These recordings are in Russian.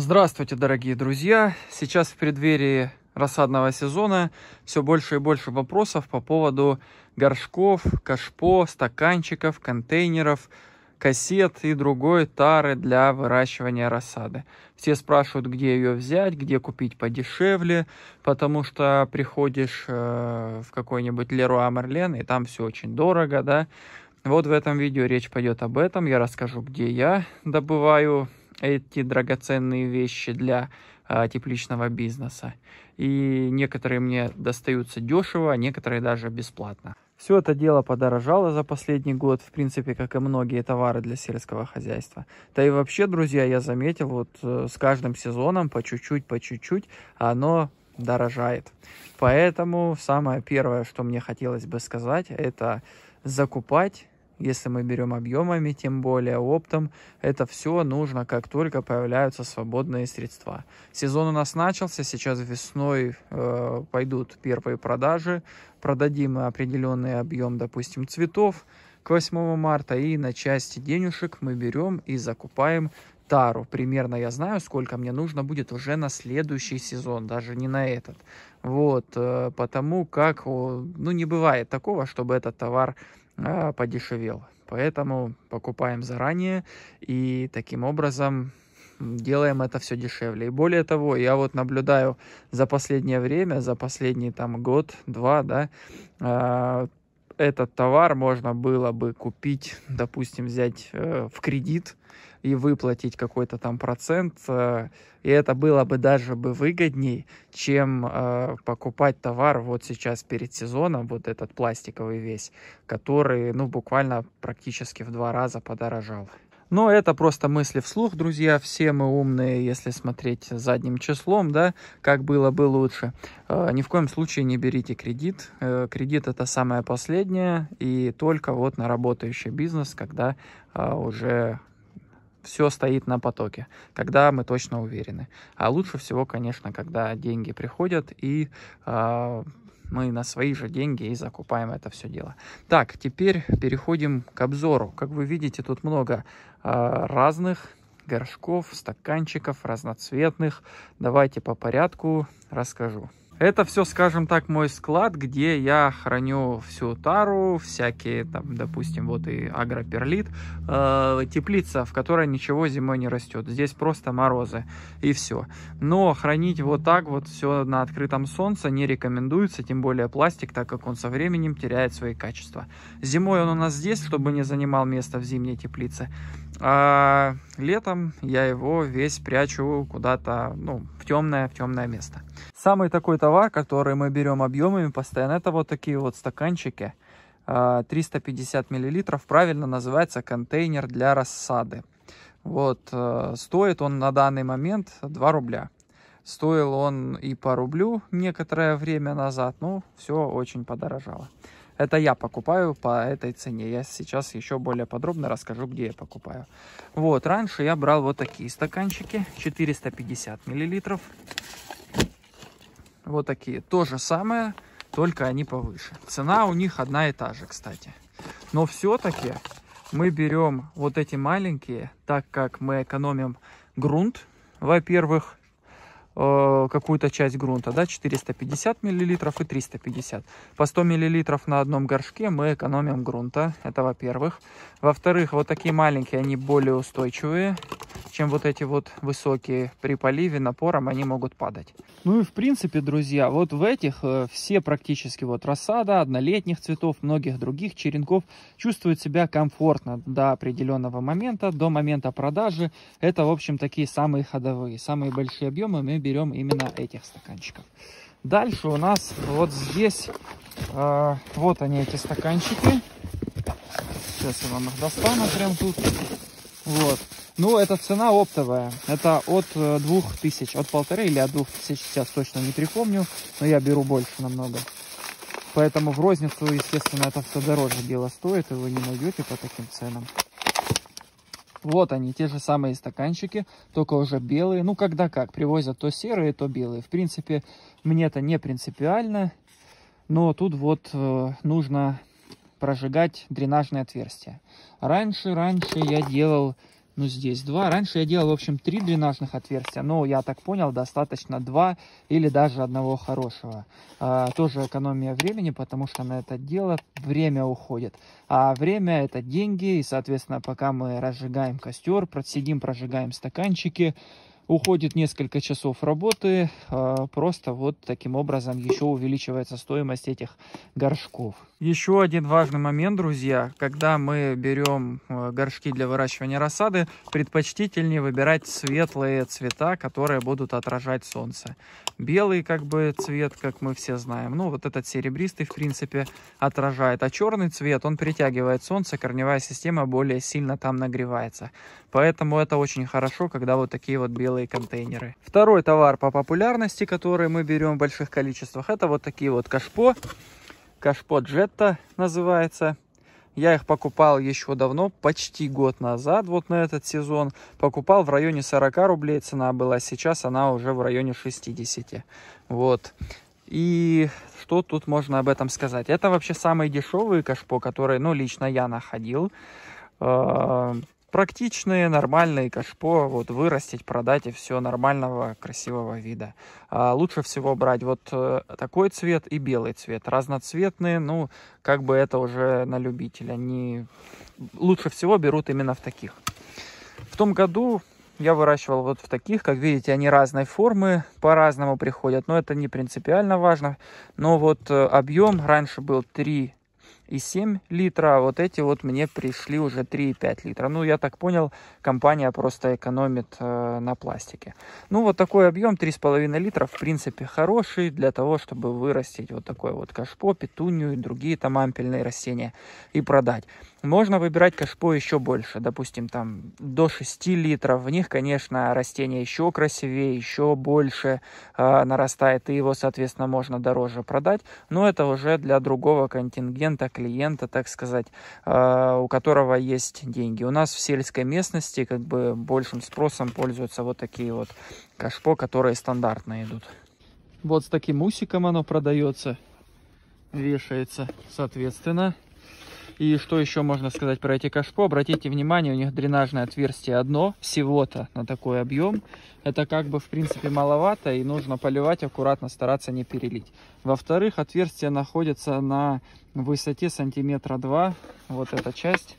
Здравствуйте, дорогие друзья! Сейчас в преддверии рассадного сезона все больше и больше вопросов по поводу горшков, кашпо, стаканчиков, контейнеров, кассет и другой тары для выращивания рассады. Все спрашивают, где ее взять, где купить подешевле, потому что приходишь э, в какой-нибудь Леруа Мерлен, и там все очень дорого, да. Вот в этом видео речь пойдет об этом. Я расскажу, где я добываю эти драгоценные вещи для э, тепличного бизнеса. И некоторые мне достаются дешево, а некоторые даже бесплатно. Все это дело подорожало за последний год, в принципе, как и многие товары для сельского хозяйства. Да и вообще, друзья, я заметил, вот э, с каждым сезоном по чуть-чуть, по чуть-чуть оно дорожает. Поэтому самое первое, что мне хотелось бы сказать, это закупать если мы берем объемами, тем более оптом, это все нужно, как только появляются свободные средства. Сезон у нас начался, сейчас весной э, пойдут первые продажи, продадим определенный объем, допустим, цветов к 8 марта, и на части денежек мы берем и закупаем тару. Примерно я знаю, сколько мне нужно будет уже на следующий сезон, даже не на этот. Вот, э, потому как, ну, не бывает такого, чтобы этот товар а, подешевел. Поэтому покупаем заранее и таким образом делаем это все дешевле. И более того, я вот наблюдаю за последнее время, за последний там год-два, да, а, этот товар можно было бы купить, допустим, взять э, в кредит и выплатить какой-то там процент, э, и это было бы даже бы выгодней, чем э, покупать товар вот сейчас перед сезоном, вот этот пластиковый весь, который, ну, буквально практически в два раза подорожал. Но это просто мысли вслух, друзья. Все мы умные, если смотреть задним числом, да, как было бы лучше. Э, ни в коем случае не берите кредит. Э, кредит это самое последнее и только вот на работающий бизнес, когда а, уже все стоит на потоке, когда мы точно уверены. А лучше всего, конечно, когда деньги приходят и а, мы на свои же деньги и закупаем это все дело. Так, теперь переходим к обзору. Как вы видите, тут много э, разных горшков, стаканчиков разноцветных. Давайте по порядку расскажу. Это все, скажем так, мой склад, где я храню всю тару, всякие, там, допустим, вот и агроперлит. Э, теплица, в которой ничего зимой не растет. Здесь просто морозы и все. Но хранить вот так вот все на открытом солнце не рекомендуется, тем более пластик, так как он со временем теряет свои качества. Зимой он у нас здесь, чтобы не занимал место в зимней теплице. А летом я его весь прячу куда-то, ну, в темное, в темное место. Самый такой товар, который мы берем объемами постоянно, это вот такие вот стаканчики. 350 а, миллилитров, правильно называется контейнер для рассады. Вот, э, стоит он на данный момент 2 рубля. Стоил он и по рублю некоторое время назад, но все очень подорожало. Это я покупаю по этой цене. Я сейчас еще более подробно расскажу, где я покупаю. Вот, раньше я брал вот такие стаканчики. 450 миллилитров. Вот такие. То же самое, только они повыше. Цена у них одна и та же, кстати. Но все-таки мы берем вот эти маленькие, так как мы экономим грунт, во-первых. Э, какую-то часть грунта, да, 450 миллилитров и 350. По 100 миллилитров на одном горшке мы экономим грунта, это во-первых. Во-вторых, вот такие маленькие, они более устойчивые, чем вот эти вот высокие при поливе напором, они могут падать. Ну и в принципе, друзья, вот в этих э, все практически вот рассада однолетних цветов, многих других черенков чувствуют себя комфортно до определенного момента, до момента продажи. Это, в общем, такие самые ходовые, самые большие объемы мы берем берем именно этих стаканчиков. Дальше у нас вот здесь, э, вот они эти стаканчики. Сейчас я вам их достану прям тут. Вот. Ну, это цена оптовая. Это от 2000, э, от полторы или от 2000, сейчас точно не припомню, но я беру больше намного. Поэтому в розницу, естественно, это все дороже дело стоит, и вы не найдете по таким ценам. Вот они, те же самые стаканчики, только уже белые. Ну, когда как, привозят то серые, то белые. В принципе, мне это не принципиально, но тут вот э, нужно прожигать дренажные отверстия. Раньше, раньше я делал ну, здесь два. Раньше я делал, в общем, три дренажных отверстия, но, я так понял, достаточно два или даже одного хорошего. А, тоже экономия времени, потому что на это дело время уходит. А время – это деньги, и, соответственно, пока мы разжигаем костер, просидим, прожигаем стаканчики – уходит несколько часов работы, а просто вот таким образом еще увеличивается стоимость этих горшков. Еще один важный момент, друзья, когда мы берем э, горшки для выращивания рассады, предпочтительнее выбирать светлые цвета, которые будут отражать солнце. Белый как бы цвет, как мы все знаем, ну вот этот серебристый в принципе отражает, а черный цвет, он притягивает солнце, корневая система более сильно там нагревается. Поэтому это очень хорошо, когда вот такие вот белые белые контейнеры. Второй товар по популярности, который мы берем в больших количествах, это вот такие вот кашпо. Кашпо Джетта называется. Я их покупал еще давно, почти год назад, вот на этот сезон. Покупал в районе 40 рублей цена была, сейчас она уже в районе 60. Вот. И что тут можно об этом сказать? Это вообще самые дешевые кашпо, которые, ну, лично я находил. Э, практичные, нормальные кашпо, вот вырастить, продать и все нормального, красивого вида. А лучше всего брать вот э, такой цвет и белый цвет. Разноцветные, ну, как бы это уже на любителя. не лучше всего берут именно в таких. В том году я выращивал вот в таких, как видите, они разной формы, по-разному приходят, но это не принципиально важно. Но вот э, объем раньше был 3 и 7 литра, а вот эти вот мне пришли уже 3,5 литра. Ну, я так понял, компания просто экономит э, на пластике. Ну, вот такой объем 3,5 литра, в принципе, хороший для того, чтобы вырастить вот такой вот кашпо, петунью и другие там ампельные растения и продать. Можно выбирать кашпо еще больше, допустим, там до 6 литров. В них, конечно, растение еще красивее, еще больше э, нарастает, и его, соответственно, можно дороже продать. Но это уже для другого контингента, клиента, так сказать, э, у которого есть деньги. У нас в сельской местности как бы большим спросом пользуются вот такие вот кашпо, которые стандартно идут. Вот с таким усиком оно продается, вешается, соответственно. И что еще можно сказать про эти кашпо? Обратите внимание, у них дренажное отверстие одно всего-то на такой объем. Это как бы, в принципе, маловато, и нужно поливать аккуратно, стараться не перелить. Во-вторых, отверстие находится на высоте сантиметра два. вот эта часть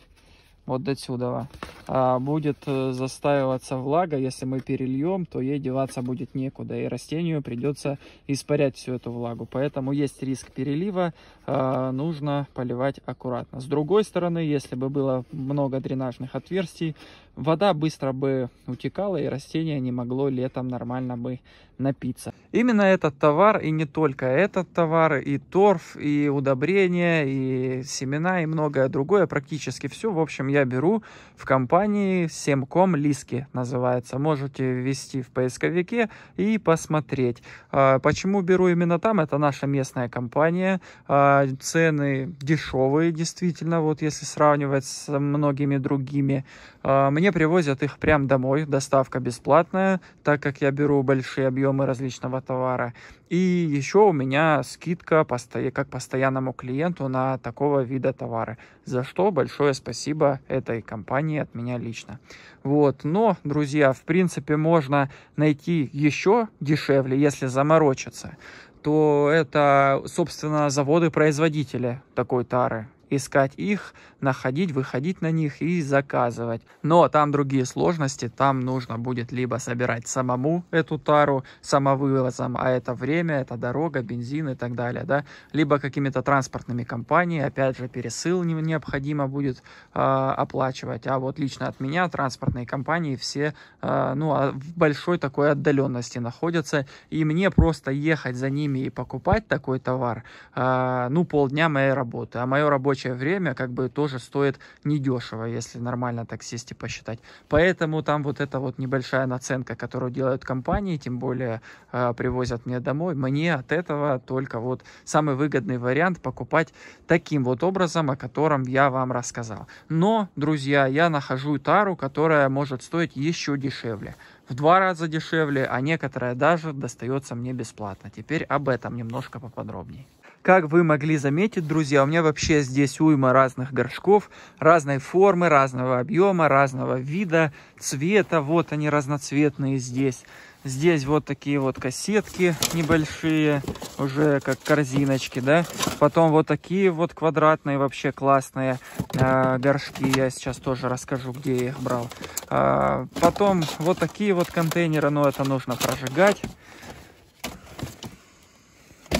вот до сюда, а будет э, застаиваться влага, если мы перельем, то ей деваться будет некуда, и растению придется испарять всю эту влагу. Поэтому есть риск перелива, а, нужно поливать аккуратно. С другой стороны, если бы было много дренажных отверстий, вода быстро бы утекала, и растение не могло летом нормально бы напиться. Именно этот товар, и не только этот товар, и торф, и удобрения, и семена, и многое другое, практически все, в общем, я беру в компании Семком Лиски называется. Можете ввести в поисковике и посмотреть. А, почему беру именно там? Это наша местная компания. А, цены дешевые, действительно, вот если сравнивать с многими другими. А, мне привозят их прям домой, доставка бесплатная, так как я беру большие объемы различного этого товара. И еще у меня скидка как постоянному клиенту на такого вида товары, за что большое спасибо этой компании от меня лично. Вот, но, друзья, в принципе, можно найти еще дешевле, если заморочиться то это, собственно, заводы-производители такой тары искать их, находить, выходить на них и заказывать. Но там другие сложности, там нужно будет либо собирать самому эту тару самовывозом, а это время, это дорога, бензин и так далее, да, либо какими-то транспортными компаниями, опять же, пересыл не необходимо будет э, оплачивать, а вот лично от меня транспортные компании все, э, ну, а в большой такой отдаленности находятся, и мне просто ехать за ними и покупать такой товар, э, ну, полдня моей работы, а мое рабочее рабочее время как бы тоже стоит недешево, если нормально таксисте посчитать. Поэтому там вот эта вот небольшая наценка, которую делают компании, тем более э, привозят мне домой, мне от этого только вот самый выгодный вариант покупать таким вот образом, о котором я вам рассказал. Но, друзья, я нахожу тару, которая может стоить еще дешевле в два раза дешевле, а некоторая даже достается мне бесплатно. Теперь об этом немножко поподробнее. Как вы могли заметить, друзья, у меня вообще здесь уйма разных горшков, разной формы, разного объема, разного вида, цвета. Вот они разноцветные здесь. Здесь вот такие вот кассетки небольшие, уже как корзиночки, да. Потом вот такие вот квадратные, вообще классные э, горшки. Я сейчас тоже расскажу, где я их брал. Э, потом вот такие вот контейнеры, но это нужно прожигать.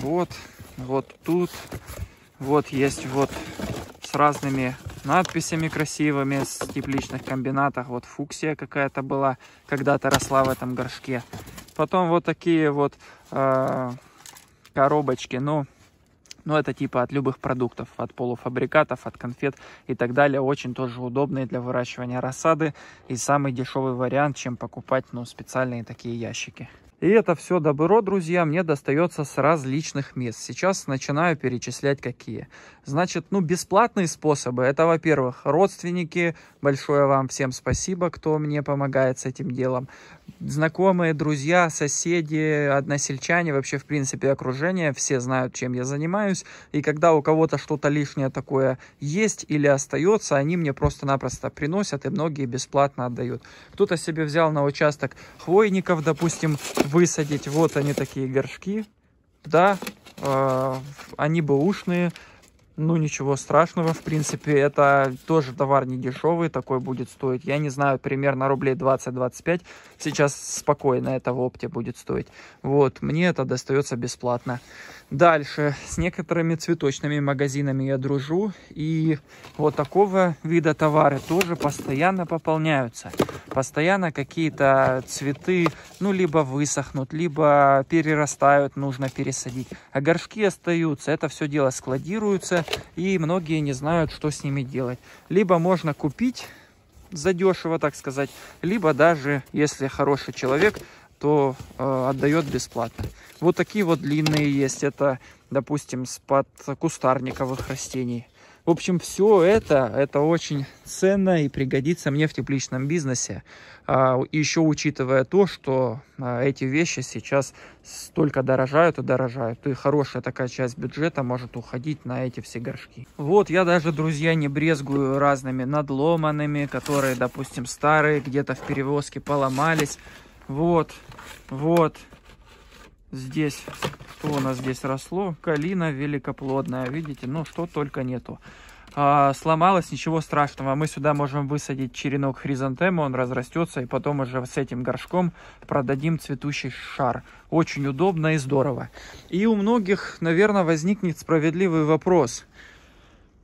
Вот. Вот вот тут, вот есть вот с разными надписями красивыми, с тепличных комбинатах, вот фуксия какая-то была, когда-то росла в этом горшке. Потом вот такие вот э, коробочки, ну, ну, это типа от любых продуктов, от полуфабрикатов, от конфет и так далее. Очень тоже удобные для выращивания рассады. И самый дешевый вариант, чем покупать ну, специальные такие ящики. И это все добро, друзья, мне достается с различных мест. Сейчас начинаю перечислять какие. Значит, ну, бесплатные способы. Это, во-первых, родственники. Большое вам всем спасибо, кто мне помогает с этим делом. Знакомые, друзья, соседи, односельчане, вообще, в принципе, окружение. Все знают, чем я занимаюсь. И когда у кого-то что-то лишнее такое есть или остается, они мне просто-напросто приносят, и многие бесплатно отдают. Кто-то себе взял на участок хвойников, допустим, высадить. Вот они такие горшки. Да, э, они ушные ну ничего страшного, в принципе, это тоже товар не дешевый, такой будет стоить, я не знаю, примерно рублей 20-25, сейчас спокойно это в опте будет стоить. Вот, мне это достается бесплатно. Дальше, с некоторыми цветочными магазинами я дружу, и вот такого вида товары тоже постоянно пополняются. Постоянно какие-то цветы, ну, либо высохнут, либо перерастают, нужно пересадить. А горшки остаются, это все дело складируется, и многие не знают, что с ними делать. Либо можно купить задешево, так сказать, либо даже, если хороший человек, то э, отдает бесплатно. Вот такие вот длинные есть. Это, допустим, с под кустарниковых растений. В общем, все это, это очень ценно и пригодится мне в тепличном бизнесе. А, еще учитывая то, что а, эти вещи сейчас столько дорожают и дорожают, и хорошая такая часть бюджета может уходить на эти все горшки. Вот, я даже, друзья, не брезгую разными надломанными, которые, допустим, старые, где-то в перевозке поломались. Вот, вот, Здесь, что у нас здесь росло? Калина великоплодная, видите? Ну, что только нету. А, сломалось, ничего страшного. Мы сюда можем высадить черенок хризантемы, он разрастется, и потом уже с этим горшком продадим цветущий шар. Очень удобно и здорово. И у многих, наверное, возникнет справедливый вопрос.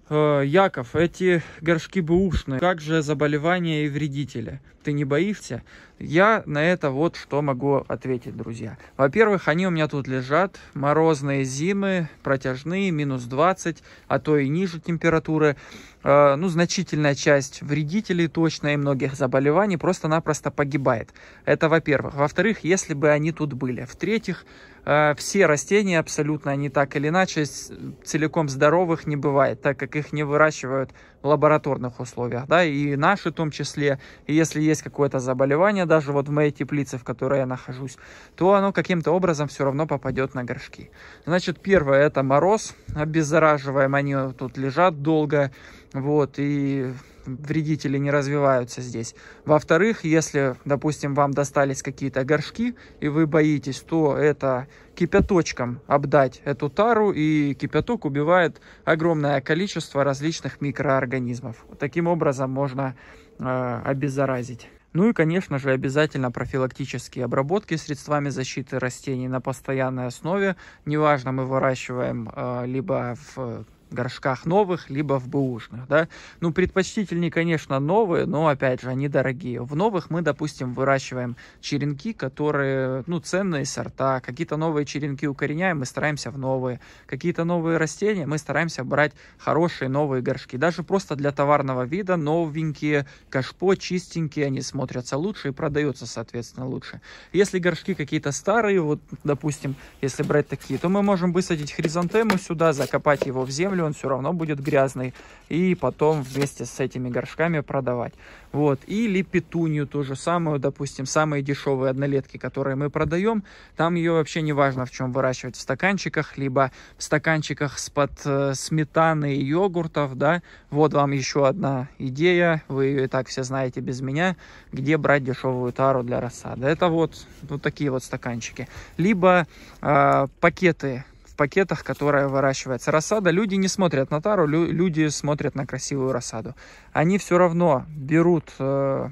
Э, Яков, эти горшки бы бэушные, как же заболевания и вредители? Ты не боишься? Я на это вот что могу ответить, друзья. Во-первых, они у меня тут лежат. Морозные зимы, протяжные, минус 20, а то и ниже температуры. А, ну, значительная часть вредителей точно и многих заболеваний просто-напросто погибает. Это во-первых. Во-вторых, если бы они тут были. В-третьих, а, все растения абсолютно, они так или иначе целиком здоровых не бывает, так как их не выращивают в лабораторных условиях, да, и наши в том числе. И если есть какое-то заболевание, даже вот в моей теплице, в которой я нахожусь, то оно каким-то образом все равно попадет на горшки. Значит, первое это мороз, обеззараживаем, они тут лежат долго, вот, и вредители не развиваются здесь. Во-вторых, если, допустим, вам достались какие-то горшки, и вы боитесь, то это кипяточком обдать эту тару, и кипяток убивает огромное количество различных микроорганизмов. Таким образом можно э, обеззаразить. Ну и, конечно же, обязательно профилактические обработки средствами защиты растений на постоянной основе. Неважно, мы выращиваем э, либо в горшках новых, либо в бэушных, да. Ну, предпочтительнее, конечно, новые, но, опять же, они дорогие. В новых мы, допустим, выращиваем черенки, которые, ну, ценные сорта, какие-то новые черенки укореняем мы стараемся в новые. Какие-то новые растения мы стараемся брать хорошие новые горшки. Даже просто для товарного вида новенькие, кашпо, чистенькие, они смотрятся лучше и продаются, соответственно, лучше. Если горшки какие-то старые, вот, допустим, если брать такие, то мы можем высадить хризантему сюда, закопать его в землю, землю, он все равно будет грязный. И потом вместе с этими горшками продавать. Вот. Или петунью ту же самую, допустим, самые дешевые однолетки, которые мы продаем. Там ее вообще не важно в чем выращивать. В стаканчиках, либо в стаканчиках с-под э, сметаны и йогуртов, да. Вот вам еще одна идея, вы ее и так все знаете без меня, где брать дешевую тару для рассады. Это вот, вот такие вот стаканчики. Либо э, пакеты пакетах, которая выращивается. Рассада, люди не смотрят на тару, люди смотрят на красивую рассаду. Они все равно берут э,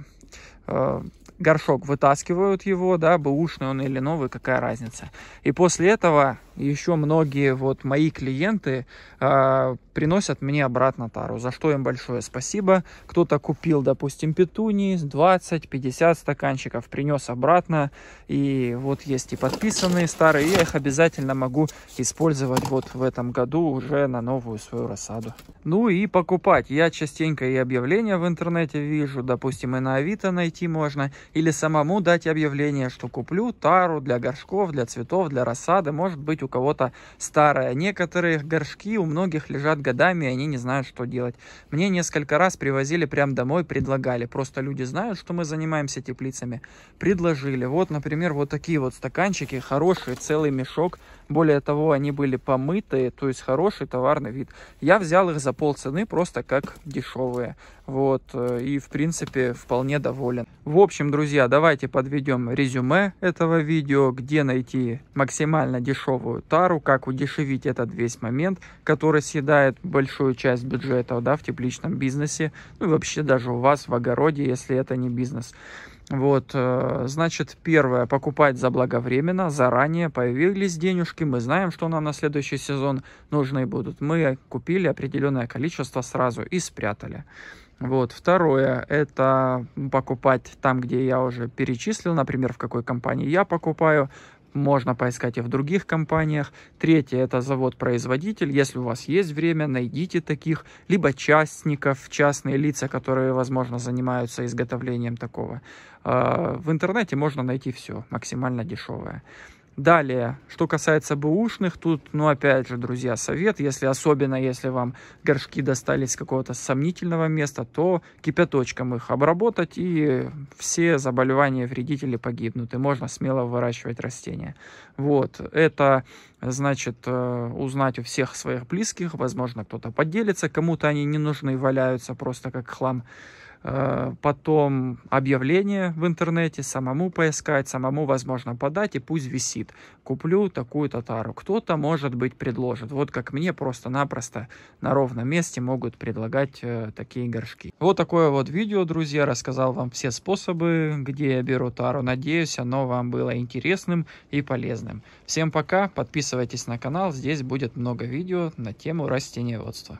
э, горшок вытаскивают его, да, бэушный он или новый, какая разница. И после этого еще многие вот мои клиенты э, приносят мне обратно тару, за что им большое спасибо. Кто-то купил, допустим, петуни, 20-50 стаканчиков, принес обратно, и вот есть и подписанные старые, я их обязательно могу использовать вот в этом году уже на новую свою рассаду. Ну и покупать, я частенько и объявления в интернете вижу, допустим, и на Авито найти можно, или самому дать объявление, что куплю тару для горшков, для цветов, для рассады. Может быть, у кого-то старая. Некоторые горшки у многих лежат годами, и они не знают, что делать. Мне несколько раз привозили прямо домой, предлагали. Просто люди знают, что мы занимаемся теплицами. Предложили. Вот, например, вот такие вот стаканчики, хорошие, целый мешок более того, они были помытые, то есть хороший товарный вид. Я взял их за полцены просто как дешевые. Вот, э, и в принципе вполне доволен. В общем, друзья, давайте подведем резюме этого видео, где найти максимально дешевую тару, как удешевить этот весь момент, который съедает большую часть бюджета да, в тепличном бизнесе, ну и вообще даже у вас в огороде, если это не бизнес. Вот, э, значит, первое, покупать заблаговременно, заранее появились денежки, мы знаем, что нам на следующий сезон нужны будут. Мы купили определенное количество сразу и спрятали. Вот. Второе, это покупать там, где я уже перечислил, например, в какой компании я покупаю, можно поискать и в других компаниях. Третье – это завод-производитель. Если у вас есть время, найдите таких, либо частников, частные лица, которые, возможно, занимаются изготовлением такого. А, в интернете можно найти все максимально дешевое. Далее, что касается бэушных, тут, ну, опять же, друзья, совет, если особенно, если вам горшки достались с какого-то сомнительного места, то кипяточком их обработать, и все заболевания вредители погибнут, и можно смело выращивать растения. Вот, это, значит, э, узнать у всех своих близких, возможно, кто-то поделится, кому-то они не нужны, валяются просто как хлам. Э, потом объявление в интернете, самому поискать, самому, возможно, подать, и пусть висит. Куплю такую-то тару. Кто-то, может быть, предложит. Вот как мне просто-напросто на ровном месте могут предлагать э, такие горшки. Вот такое вот видео, друзья. Рассказал вам все способы, где я беру тару. Надеюсь, оно вам было интересным и полезным. Всем пока. Подписывайтесь на канал. Здесь будет много видео на тему растениеводства.